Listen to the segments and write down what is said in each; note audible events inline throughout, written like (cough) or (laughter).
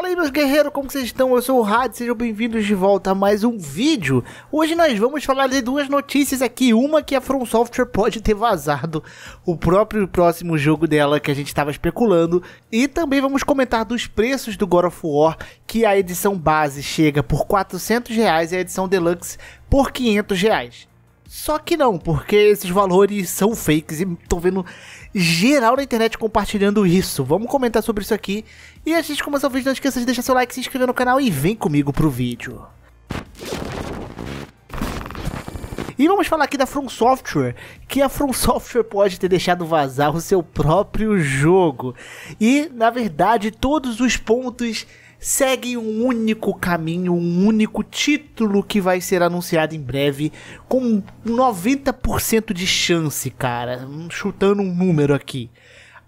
Fala aí meus guerreiros, como vocês estão? Eu sou o Rad, sejam bem-vindos de volta a mais um vídeo. Hoje nós vamos falar de duas notícias aqui, uma que a From Software (laughs) pode ter vazado o próprio próximo jogo dela que a gente estava especulando, e também vamos comentar dos preços do God of War, que a edição base chega por 400 reais e a edição deluxe por 500 reais. Só que não, porque esses valores são fakes e tô vendo geral na internet compartilhando isso. Vamos comentar sobre isso aqui e antes de começar o vídeo, não esqueça de deixar seu like, se inscrever no canal e vem comigo pro vídeo. E vamos falar aqui da From Software, que a From Software pode ter deixado vazar o seu próprio jogo. E, na verdade, todos os pontos seguem um único caminho, um único título que vai ser anunciado em breve, com 90% de chance, cara, hum, chutando um número aqui.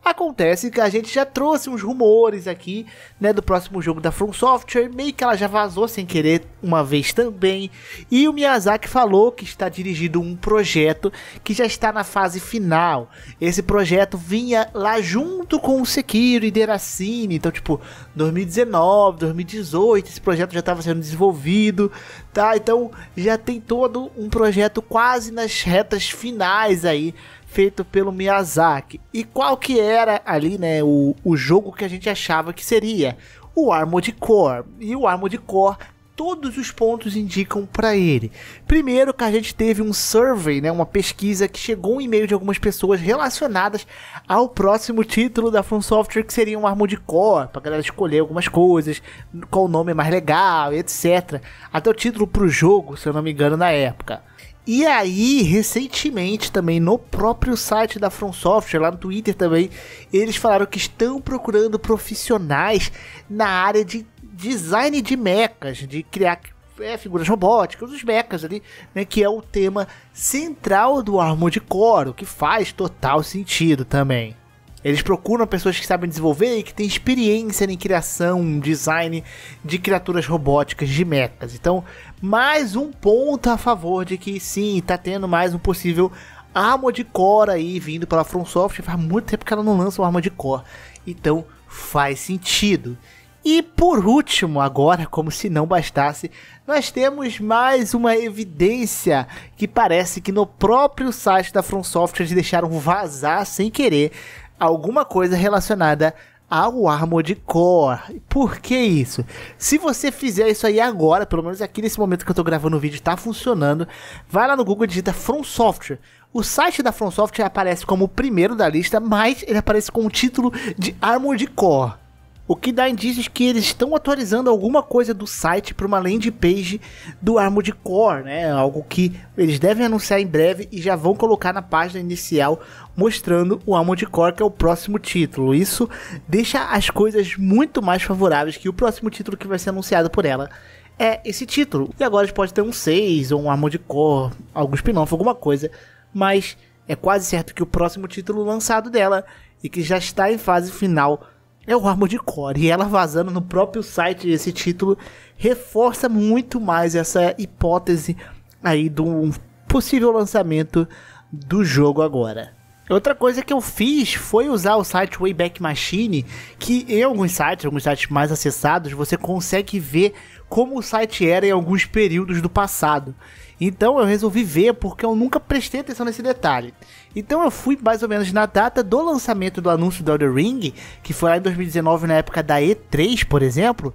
Acontece que a gente já trouxe uns rumores aqui, né, do próximo jogo da From Software, meio que ela já vazou sem querer uma vez também, e o Miyazaki falou que está dirigindo um projeto que já está na fase final. Esse projeto vinha lá junto com o Sekiro e Deracine, então tipo, 2019, 2018, esse projeto já estava sendo desenvolvido, tá? Então já tem todo um projeto quase nas retas finais aí feito pelo Miyazaki. E qual que era ali, né, o, o jogo que a gente achava que seria? O Armored Core. E o Armored Core todos os pontos indicam para ele. Primeiro que a gente teve um survey, né, uma pesquisa que chegou um e-mail de algumas pessoas relacionadas ao próximo título da From Software, que seria um Armored Core, para galera escolher algumas coisas, qual o nome é mais legal, etc. Até o título pro jogo, se eu não me engano, na época. E aí, recentemente também, no próprio site da From Software, lá no Twitter também, eles falaram que estão procurando profissionais na área de design de mechas, de criar é, figuras robóticas, os mechas ali, né, que é o tema central do Armored Core, o que faz total sentido também. Eles procuram pessoas que sabem desenvolver e que têm experiência em criação, design de criaturas robóticas, de mechas. Então, mais um ponto a favor de que sim, está tendo mais um possível arma de core aí vindo pela FromSoft. Faz muito tempo que ela não lança uma arma de core. Então, faz sentido. E por último, agora, como se não bastasse, nós temos mais uma evidência que parece que no próprio site da From eles deixaram vazar sem querer alguma coisa relacionada ao Armored Core. Por que isso? Se você fizer isso aí agora, pelo menos aqui nesse momento que eu tô gravando o vídeo, tá funcionando. Vai lá no Google e digita From Software. O site da From Software aparece como o primeiro da lista, mas ele aparece com o título de Armored Core. O que dá indícios que eles estão atualizando alguma coisa do site para uma landing page do Armored Core, né? Algo que eles devem anunciar em breve e já vão colocar na página inicial mostrando o Armored Core que é o próximo título. Isso deixa as coisas muito mais favoráveis que o próximo título que vai ser anunciado por ela é esse título. E agora a gente pode ter um 6 ou um Armored Core, algum spin-off, alguma coisa, mas é quase certo que o próximo título lançado dela e que já está em fase final é o Armored Core. E ela vazando no próprio site esse título reforça muito mais essa hipótese aí de um possível lançamento do jogo agora. Outra coisa que eu fiz foi usar o site Wayback Machine, que em alguns sites, alguns sites mais acessados, você consegue ver como o site era em alguns períodos do passado. Então eu resolvi ver porque eu nunca prestei atenção nesse detalhe. Então eu fui mais ou menos na data do lançamento do anúncio do Elder Ring, que foi lá em 2019 na época da E3, por exemplo,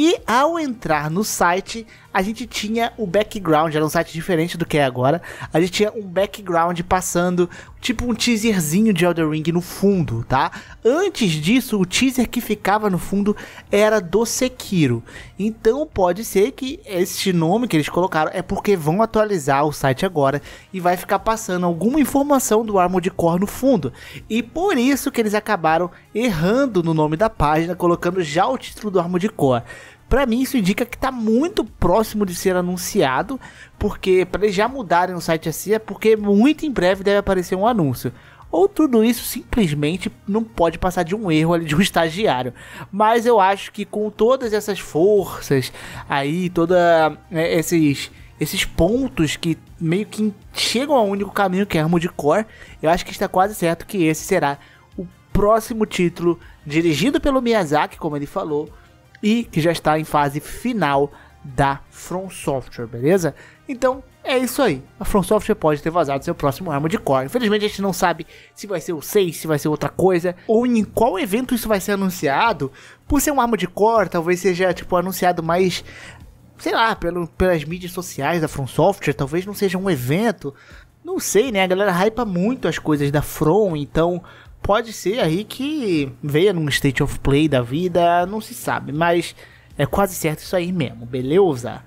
e ao entrar no site, a gente tinha o background, era um site diferente do que é agora. A gente tinha um background passando, tipo um teaserzinho de Elden Ring no fundo, tá? Antes disso, o teaser que ficava no fundo era do Sekiro. Então pode ser que este nome que eles colocaram é porque vão atualizar o site agora e vai ficar passando alguma informação do Armored Core no fundo. E por isso que eles acabaram errando no nome da página, colocando já o título do Armored Core. Para mim, isso indica que está muito próximo de ser anunciado, porque para eles já mudarem o site assim é porque muito em breve deve aparecer um anúncio. Ou tudo isso simplesmente não pode passar de um erro ali de um (laughs) estagiário. Mas eu acho que com todas essas forças aí, todos né, esses, esses pontos que meio que chegam ao único caminho que é Armored Core, eu acho que está quase certo que esse será o próximo título dirigido pelo Miyazaki, como ele falou, e que já está em fase final da From Software, beleza? Então é isso aí. A From Software pode ter vazado seu próximo Armored Core. Infelizmente a gente não sabe se vai ser o 6, se vai ser outra coisa, ou em qual evento isso vai ser anunciado. Por ser um Armored Core, talvez seja tipo anunciado mais sei lá, pelo, pelas mídias sociais da From Software, talvez não seja um evento. Não sei, né? A galera hypa muito as coisas da From, então Pode ser aí que venha num state of play da vida, não se sabe, mas é quase certo isso aí mesmo, beleza?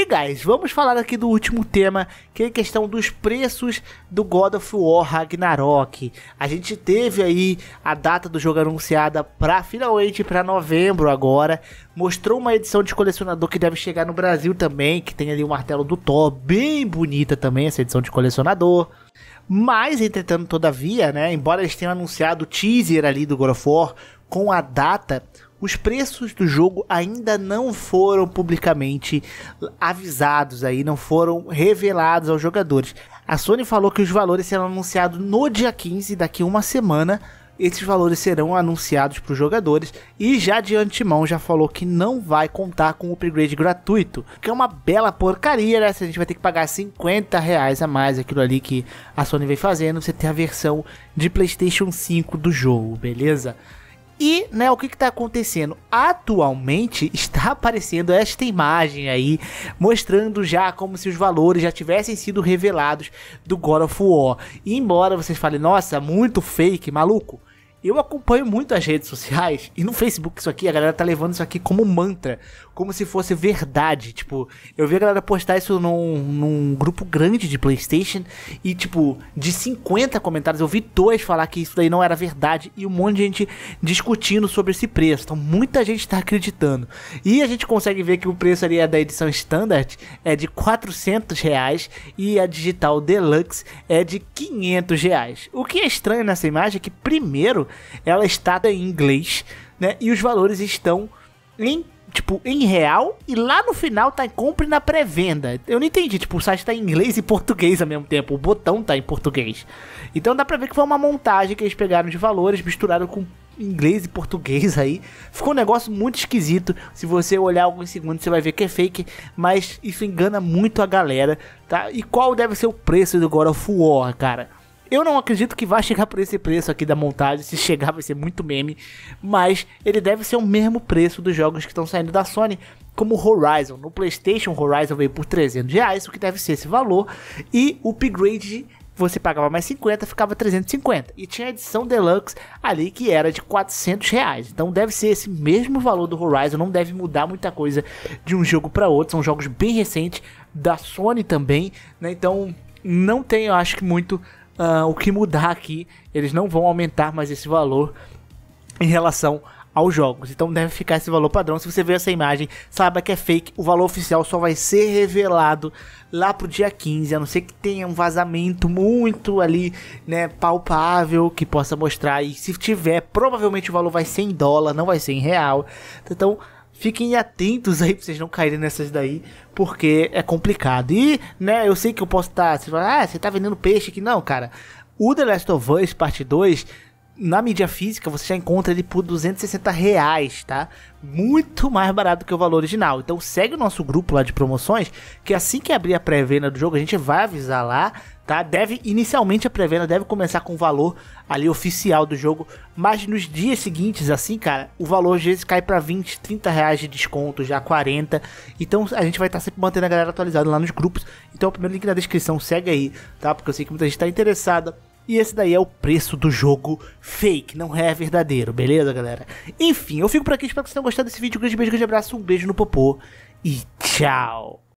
E, guys, vamos falar aqui do último tema, que é a questão dos preços do God of War Ragnarok. A gente teve aí a data do jogo anunciada para finalmente para novembro agora. Mostrou uma edição de colecionador que deve chegar no Brasil também, que tem ali o martelo do Thor, bem bonita também essa edição de colecionador. Mas, entretanto, todavia, né, embora eles tenham anunciado o teaser ali do God of War com a data, os preços do jogo ainda não foram publicamente avisados aí, não foram revelados aos jogadores. A Sony falou que os valores serão anunciados no dia 15, daqui uma semana. Esses valores serão anunciados para os jogadores e já de antemão já falou que não vai contar com o upgrade gratuito, que é uma bela porcaria, né? Se a gente vai ter que pagar 50 reais a mais aquilo ali que a Sony vem fazendo, você tem a versão de PlayStation 5 do jogo, beleza? E, né, o que está acontecendo? Atualmente (laughs) está aparecendo esta imagem aí, mostrando já como se os valores já tivessem sido revelados do God of War. E embora vocês falem, nossa, muito fake, maluco, eu acompanho muito as redes sociais e no Facebook isso aqui, a galera tá levando isso aqui como mantra, como se fosse verdade. Tipo, eu vi a galera postar isso num, num grupo grande de PlayStation e, tipo, de 50 comentários eu vi dois falar que isso daí não era verdade e um monte de gente discutindo sobre esse preço. Então, muita gente tá acreditando. E a gente consegue ver que o preço ali é da edição standard é de 400 reais e a digital deluxe é de 500 reais. O que é estranho nessa imagem é que, primeiro, ela está em inglês, né? E os valores estão em tipo, em real, e lá no final tá em compra e na pré-venda. Eu não entendi, tipo, o site tá em inglês e (laughs) português ao mesmo tempo, o botão tá em português. Então dá pra ver que foi uma montagem que eles pegaram de valores, misturaram com inglês e português aí. Ficou um negócio muito esquisito. Se você olhar alguns segundos, você vai ver que é fake, mas isso engana muito a galera, tá? E qual deve ser o preço do God of War, cara? Eu não acredito que vá chegar por esse preço aqui da montagem. Se chegar, vai ser muito meme. Mas ele deve ser o mesmo preço dos jogos que estão saindo da Sony, como Horizon. No PlayStation, Horizon veio por 300 reais, o que deve ser esse valor. E o upgrade você pagava mais 50, ficava 350. E tinha a edição deluxe ali que era de 400 reais. Então deve ser esse mesmo valor do Horizon, não deve mudar muita coisa de um jogo para outro. São jogos bem recentes da Sony também, né? Então não tem, eu acho que muito uh, o que mudar aqui. Eles não vão aumentar mais esse valor em relação aos jogos. Então deve ficar esse valor padrão. Se você ver essa imagem, saiba que é fake. O valor oficial só vai ser revelado lá pro dia 15, a não ser que tenha um vazamento muito ali, né, palpável que possa mostrar. E se tiver, provavelmente o valor vai ser em dólar, não vai ser em real. Então Fiquem atentos aí pra vocês não caírem nessas daí, porque é complicado. E, né, eu sei que eu posso estar. Tá, você fala, ah, você tá vendendo peixe aqui. Não, cara. O The Last of Us Parte 2 na mídia física você já encontra ele por 260 reais, tá? Muito mais barato que o valor original. Então segue o nosso grupo lá de promoções, que assim que abrir a pré-venda do jogo, a gente vai avisar lá, tá? Deve, inicialmente a pré-venda deve começar com o valor ali oficial do jogo, mas nos dias seguintes, assim, cara, o valor às vezes cai para 20, 30 reais de desconto, já 40. Então a gente vai estar tá sempre mantendo a galera atualizada lá nos grupos. Então o primeiro link na descrição, segue aí, tá? Porque eu sei que muita gente está interessada e esse daí é o preço do jogo fake, não é verdadeiro, beleza, galera? Enfim, eu fico por aqui, espero que vocês tenham gostado desse vídeo. Um grande beijo, um grande abraço, um beijo no popô e tchau!